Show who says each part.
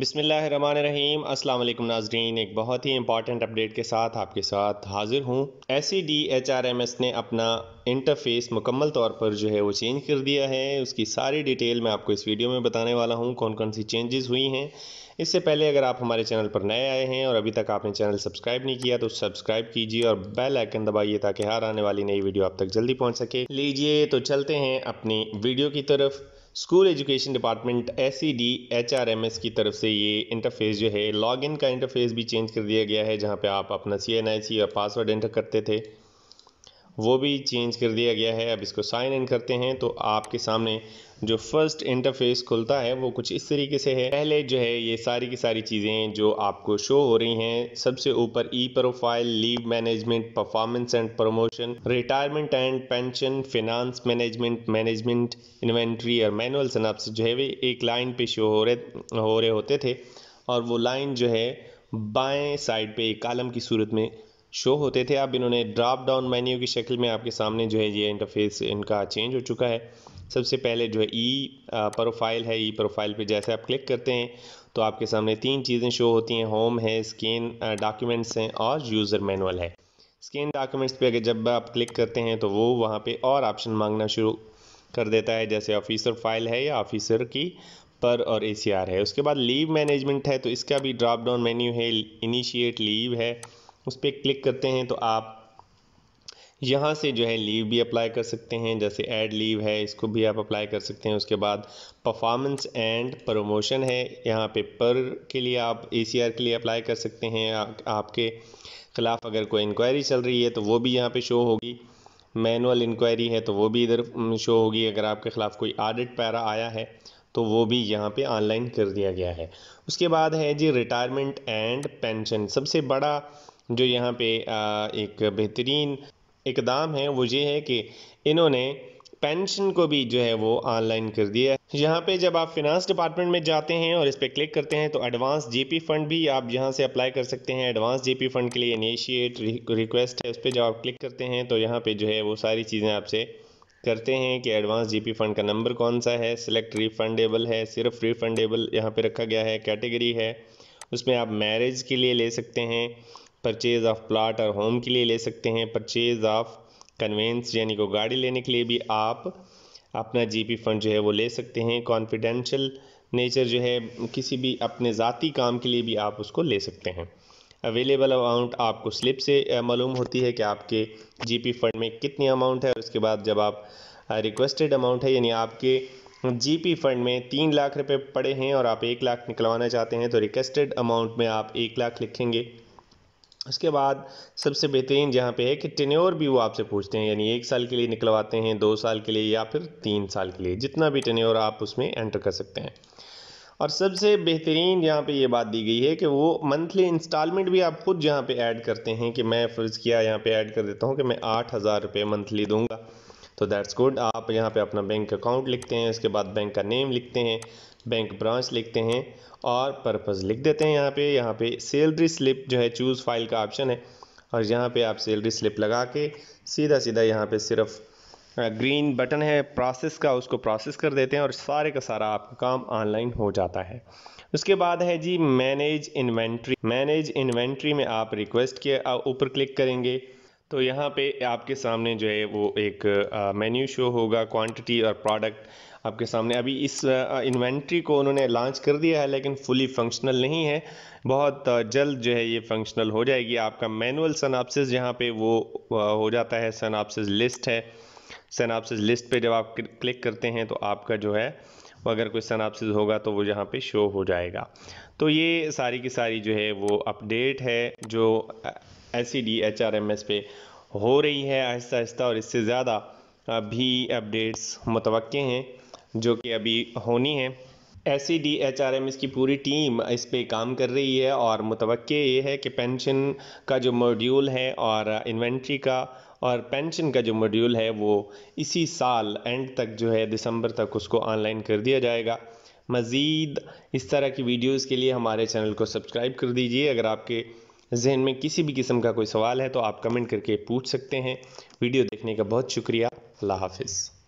Speaker 1: बिसमीम असल नाजरीन एक बहुत ही इंपॉर्टेंट अपडेट के साथ आपके साथ हाजिर हूँ S C D H R M S ने अपना इंटरफेस मुकम्मल तौर पर जो है वो चेंज कर दिया है उसकी सारी डिटेल मैं आपको इस वीडियो में बताने वाला हूँ कौन कौन सी चेंजेस हुई हैं इससे पहले अगर आप हमारे चैनल पर नए आए हैं और अभी तक आपने चैनल सब्सक्राइब नहीं किया तो सब्सक्राइब कीजिए और बेल आइकन दबाइए ताकि हर आने वाली नई वीडियो आप तक जल्दी पहुँच सके लीजिए तो चलते हैं अपनी वीडियो की तरफ school education department S C D H R M S की तरफ से ये इंटरफेस जो है लॉगिन का इंटरफेस भी चेंज कर दिया गया है जहाँ पे आप अपना सी एन आई सी या पासवर्ड एंटर करते थे वो भी चेंज कर दिया गया है अब इसको साइन इन करते हैं तो आपके सामने जो फर्स्ट इंटरफेस खुलता है वो कुछ इस तरीके से है पहले जो है ये सारी की सारी चीज़ें जो आपको शो हो रही हैं सबसे ऊपर E profile leave management performance and promotion retirement and pension finance management management inventory और मैनुअल सनाप्स जो है वे एक लाइन पे शो हो रहे हो रहे होते थे और वो लाइन जो है बाएँ साइड पर एक कालम की सूरत में शो होते थे अब इन्होंने ड्राप डाउन मेन्यू की शक्ल में आपके सामने जो है ये इंटरफेस इनका चेंज हो चुका है सबसे पहले जो है ई e, प्रोफाइल है ई e प्रोफाइल पे जैसे आप क्लिक करते हैं तो आपके सामने तीन चीज़ें शो होती हैं होम है स्कैन डॉक्यूमेंट्स हैं और यूज़र मैनुअल है स्कैन डॉक्यूमेंट्स पे अगर जब आप क्लिक करते हैं तो वो वहाँ पे और ऑप्शन मांगना शुरू कर देता है जैसे ऑफिसर फाइल है या ऑफिसर की पर और ए है उसके बाद लीव मैनेजमेंट है तो इसका भी ड्रॉप डाउन मेन्यू है इनिशिएट लीव है उस पर क्लिक करते हैं तो आप यहाँ से जो है लीव भी अप्लाई कर सकते हैं जैसे एड लीव है इसको भी आप अप्लाई कर सकते हैं उसके बाद परफॉर्मेंस एंड प्रमोशन है यहाँ पे पर के लिए आप ए के लिए अप्लाई कर सकते हैं आ, आपके ख़िलाफ़ अगर कोई इंक्वायरी चल रही है तो वो भी यहाँ पे शो होगी मैनुअल इंक्वायरी है तो वो भी इधर शो होगी अगर आपके ख़िलाफ़ कोई आडिट पैरा आया है तो वो भी यहाँ पर ऑनलाइन कर दिया गया है उसके बाद है जी रिटायरमेंट एंड पेंशन सबसे बड़ा जो यहाँ पे एक बेहतरीन इकदाम है वो ये है कि इन्होंने पेंशन को भी जो है वो ऑनलाइन कर दिया है यहाँ पे जब आप फिनांस डिपार्टमेंट में जाते हैं और इस पर क्लिक करते हैं तो एडवांस जीपी फंड भी आप यहाँ से अप्लाई कर सकते हैं एडवांस जीपी फंड के लिए इनिशिएट रिक्वेस्ट है उस पर जब आप क्लिक करते हैं तो यहाँ पे जो है वो सारी चीज़ें आपसे करते हैं कि एडवांस जी फंड का नंबर कौन सा है सिलेक्ट रिफंडेबल है सिर्फ रिफंडेबल यहाँ पर रखा गया है कैटेगरी है उसमें आप मैरिज के लिए ले सकते हैं परचेज़ ऑफ प्लाट और होम के लिए ले सकते हैं परचेज़ ऑफ कन्वेंस यानी को गाड़ी लेने के लिए भी आप अपना जीपी फंड जो है वो ले सकते हैं कॉन्फिडेंशियल नेचर जो है किसी भी अपने ज़ाती काम के लिए भी आप उसको ले सकते हैं अवेलेबल अमाउंट आपको स्लिप से मालूम होती है कि आपके जीपी फंड में कितनी अमाउंट है उसके बाद जब आप रिक्वेस्टेड अमाउंट है यानी आपके जीपी फंड में तीन लाख रुपए पड़े हैं और आप एक लाख निकलवाना चाहते हैं तो रिक्वेस्टेड अमाउंट में आप एक लाख लिखेंगे उसके बाद सबसे बेहतरीन जहाँ पे है कि टेन्योर भी वो आपसे पूछते हैं यानी एक साल के लिए निकलवाते हैं दो साल के लिए या फिर तीन साल के लिए जितना भी टेन्योर आप उसमें एंटर कर सकते हैं और सबसे बेहतरीन यहाँ पे ये बात दी गई है कि वो मंथली इंस्टॉलमेंट भी आप खुद यहाँ पे ऐड करते हैं कि मैं फ़र्ज़ किया यहाँ पे ऐड कर देता हूँ कि मैं आठ हज़ार रुपये मंथली दूंगा तो दैट्स गुड आप यहाँ पे अपना बैंक अकाउंट लिखते हैं उसके बाद बैंक का नेम लिखते हैं बैंक ब्रांच लिखते हैं और पर्पज़ लिख देते हैं यहाँ पे यहाँ पे सैलरी स्लिप जो है चूज़ फाइल का ऑप्शन है और यहाँ पे आप सैलरी स्लिप लगा के सीधा सीधा यहाँ पे सिर्फ ग्रीन बटन है प्रोसेस का उसको प्रोसेस कर देते हैं और सारे का सारा आपका काम ऑनलाइन हो जाता है उसके बाद है जी मैनेज इन्वेंट्री मैनेज इन्वेंट्री में आप रिक्वेस्ट के ऊपर क्लिक करेंगे तो यहाँ पे आपके सामने जो है वो एक मेन्यू शो होगा क्वांटिटी और प्रोडक्ट आपके सामने अभी इस इन्वेंट्री को उन्होंने लॉन्च कर दिया है लेकिन फुली फंक्शनल नहीं है बहुत जल्द जो है ये फंक्शनल हो जाएगी आपका मैनुअल सनापसिस यहाँ पे वो हो जाता है सनापसिस लिस्ट है सनापसिस लिस्ट पे जब आप क्लिक करते हैं तो आपका जो है तो अगर क्वेश्चन आपसे होगा तो वो यहाँ पे शो हो जाएगा तो ये सारी की सारी जो है वो अपडेट है जो S C D H R M S पे हो रही है आहिस्ता आहिस्ता और इससे ज़्यादा भी अपडेट्स मुतव हैं जो कि अभी होनी है S C D H R M इसकी पूरी टीम इस पर काम कर रही है और मतवे ये है कि पेंशन का जो मॉड्यूल है और इन्वेंट्री का और पेंशन का जो मॉड्यूल है वो इसी साल एंड तक जो है दिसंबर तक उसको ऑनलाइन कर दिया जाएगा मज़ीद इस तरह की वीडियोस के लिए हमारे चैनल को सब्सक्राइब कर दीजिए अगर आपके जहन में किसी भी किस्म का कोई सवाल है तो आप कमेंट करके पूछ सकते हैं वीडियो देखने का बहुत शुक्रिया अल्लाह हाफिज़